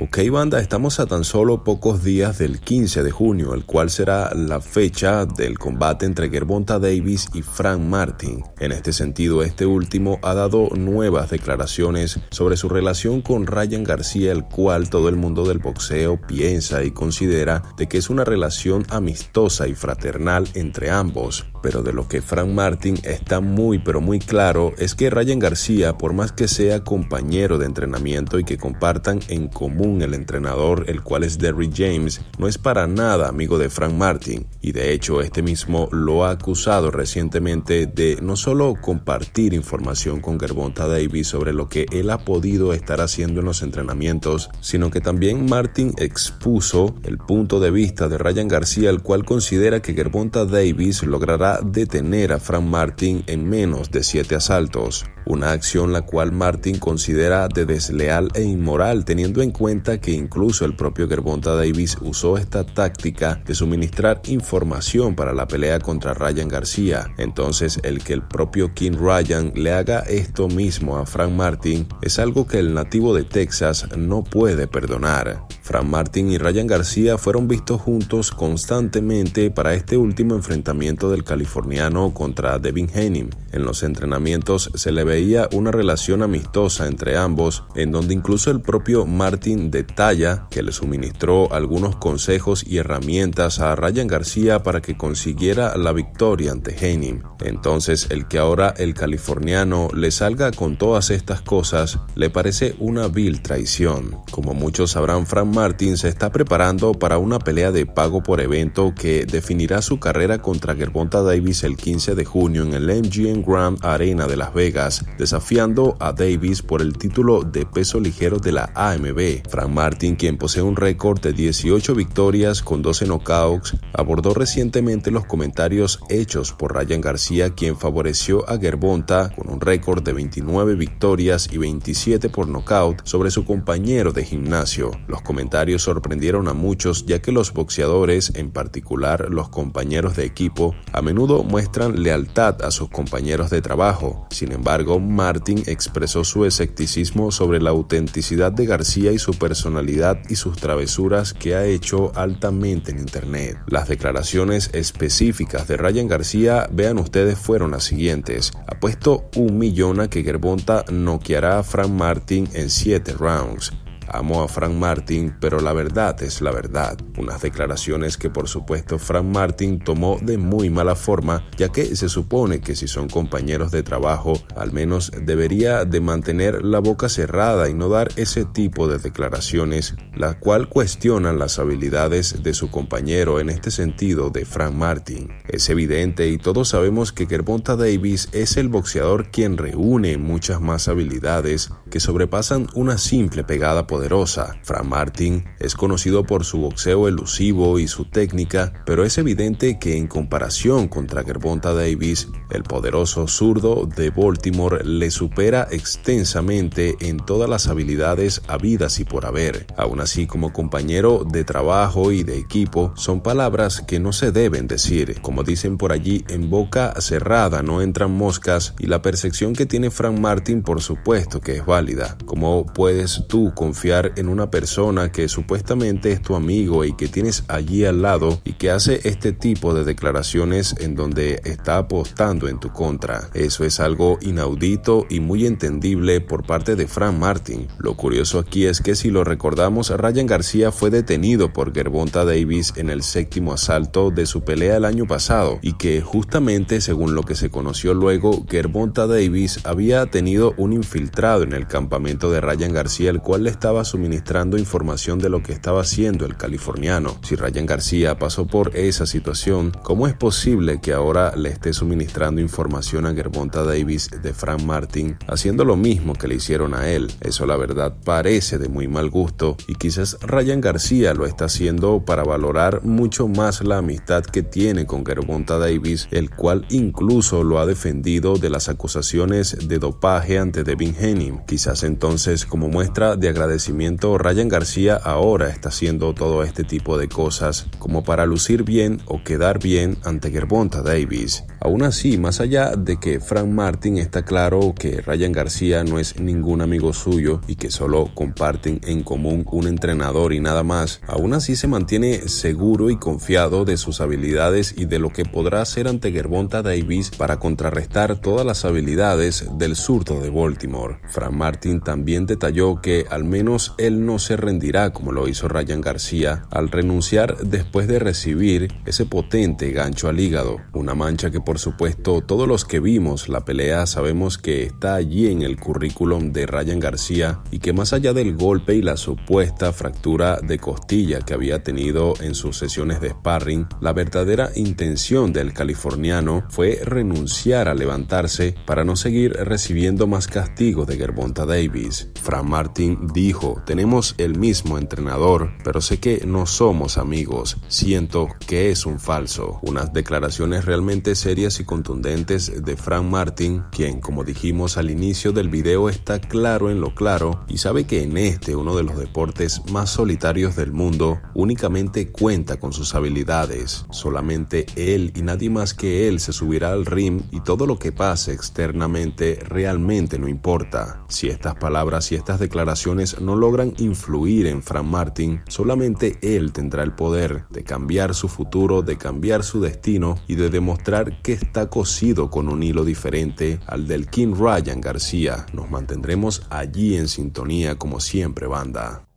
Ok banda, estamos a tan solo pocos días del 15 de junio, el cual será la fecha del combate entre Gervonta Davis y Frank Martin. En este sentido, este último ha dado nuevas declaraciones sobre su relación con Ryan García, el cual todo el mundo del boxeo piensa y considera de que es una relación amistosa y fraternal entre ambos. Pero de lo que Frank Martin está muy pero muy claro es que Ryan García, por más que sea compañero de entrenamiento y que compartan en común el entrenador, el cual es Derry James, no es para nada amigo de Frank Martin, y de hecho este mismo lo ha acusado recientemente de no solo compartir información con Gervonta Davis sobre lo que él ha podido estar haciendo en los entrenamientos, sino que también Martin expuso el punto de vista de Ryan García, el cual considera que Gervonta Davis logrará detener a Frank Martin en menos de siete asaltos, una acción la cual Martin considera de desleal e inmoral teniendo en cuenta que incluso el propio Gervonta Davis usó esta táctica de suministrar información para la pelea contra Ryan García. Entonces, el que el propio King Ryan le haga esto mismo a Frank Martin es algo que el nativo de Texas no puede perdonar. Fran Martin y Ryan García fueron vistos juntos constantemente para este último enfrentamiento del californiano contra Devin Haney. En los entrenamientos se le veía una relación amistosa entre ambos, en donde incluso el propio Martin detalla que le suministró algunos consejos y herramientas a Ryan García para que consiguiera la victoria ante Haney. Entonces, el que ahora el californiano le salga con todas estas cosas le parece una vil traición. Como muchos sabrán, Fran Martin se está preparando para una pelea de pago por evento que definirá su carrera contra Gerbonta Davis el 15 de junio en el MGM Grand Arena de Las Vegas, desafiando a Davis por el título de peso ligero de la AMB. Frank Martin, quien posee un récord de 18 victorias con 12 knockouts, abordó recientemente los comentarios hechos por Ryan García, quien favoreció a Gerbonta con un récord de 29 victorias y 27 por nocaut sobre su compañero de gimnasio. Los comentarios sorprendieron a muchos ya que los boxeadores, en particular los compañeros de equipo, a menudo muestran lealtad a sus compañeros de trabajo. Sin embargo, Martin expresó su escepticismo sobre la autenticidad de García y su personalidad y sus travesuras que ha hecho altamente en Internet. Las declaraciones específicas de Ryan García, vean ustedes, fueron las siguientes. Apuesto un millón a que Gerbonta noqueará a Frank Martin en 7 rounds. Amo a Frank Martin, pero la verdad es la verdad. Unas declaraciones que por supuesto Frank Martin tomó de muy mala forma, ya que se supone que si son compañeros de trabajo, al menos debería de mantener la boca cerrada y no dar ese tipo de declaraciones, la cual cuestionan las habilidades de su compañero en este sentido de Frank Martin. Es evidente y todos sabemos que Kerbonta Davis es el boxeador quien reúne muchas más habilidades que sobrepasan una simple pegada poderosa. Fran Martin es conocido por su boxeo elusivo y su técnica, pero es evidente que en comparación contra Gervonta Davis, el poderoso zurdo de Baltimore le supera extensamente en todas las habilidades habidas y por haber. Aún así, como compañero de trabajo y de equipo, son palabras que no se deben decir. Como dicen por allí, en boca cerrada no entran moscas y la percepción que tiene Frank Martin por supuesto que es válida. ¿Cómo puedes tú confiar en una persona que supuestamente es tu amigo y que tienes allí al lado y que hace este tipo de declaraciones en donde está apostando en tu contra. Eso es algo inaudito y muy entendible por parte de Frank Martin. Lo curioso aquí es que si lo recordamos, Ryan García fue detenido por gerbonta Davis en el séptimo asalto de su pelea el año pasado y que justamente según lo que se conoció luego, Gervonta Davis había tenido un infiltrado en el campamento de Ryan García el cual le estaba suministrando información de lo que estaba haciendo el californiano. Si Ryan García pasó por esa situación, ¿cómo es posible que ahora le esté suministrando información a Germonta Davis de Frank Martin, haciendo lo mismo que le hicieron a él? Eso la verdad parece de muy mal gusto y quizás Ryan García lo está haciendo para valorar mucho más la amistad que tiene con Gervonta Davis, el cual incluso lo ha defendido de las acusaciones de dopaje ante Devin Henning. Quizás entonces como muestra de agradecimiento Ryan García ahora está haciendo todo este tipo de cosas como para lucir bien o quedar bien ante Gervonta Davis. Aún así, más allá de que Frank Martin está claro que Ryan García no es ningún amigo suyo y que solo comparten en común un entrenador y nada más, aún así se mantiene seguro y confiado de sus habilidades y de lo que podrá hacer ante Gervonta Davis para contrarrestar todas las habilidades del surto de Baltimore. Frank Martin también detalló que al menos él no se rendirá como lo hizo Ryan García al renunciar después de recibir ese potente gancho al hígado, una mancha que por supuesto todos los que vimos la pelea sabemos que está allí en el currículum de Ryan García y que más allá del golpe y la supuesta fractura de costilla que había tenido en sus sesiones de sparring, la verdadera intención del californiano fue renunciar a levantarse para no seguir recibiendo más castigos de Gervonta Davis. Fran Martin dijo tenemos el mismo entrenador, pero sé que no somos amigos. Siento que es un falso. Unas declaraciones realmente serias y contundentes de Frank Martin, quien, como dijimos al inicio del video, está claro en lo claro y sabe que en este, uno de los deportes más solitarios del mundo, únicamente cuenta con sus habilidades. Solamente él y nadie más que él se subirá al rim y todo lo que pase externamente realmente no importa. Si estas palabras y estas declaraciones no logran influir en Frank Martin, solamente él tendrá el poder de cambiar su futuro, de cambiar su destino y de demostrar que está cosido con un hilo diferente al del King Ryan García. Nos mantendremos allí en sintonía como siempre, banda.